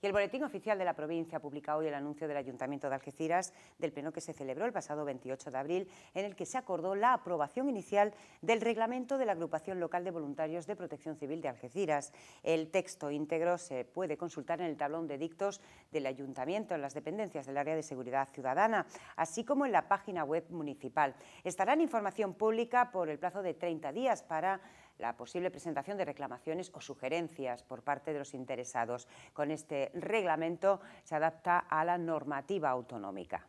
Y el Boletín Oficial de la Provincia publica hoy el anuncio del Ayuntamiento de Algeciras del pleno que se celebró el pasado 28 de abril, en el que se acordó la aprobación inicial del reglamento de la Agrupación Local de Voluntarios de Protección Civil de Algeciras. El texto íntegro se puede consultar en el tablón de dictos del Ayuntamiento, en las dependencias del área de seguridad ciudadana, así como en la página web municipal. Estará en información pública por el plazo de 30 días para la posible presentación de reclamaciones o sugerencias por parte de los interesados. Con este reglamento se adapta a la normativa autonómica.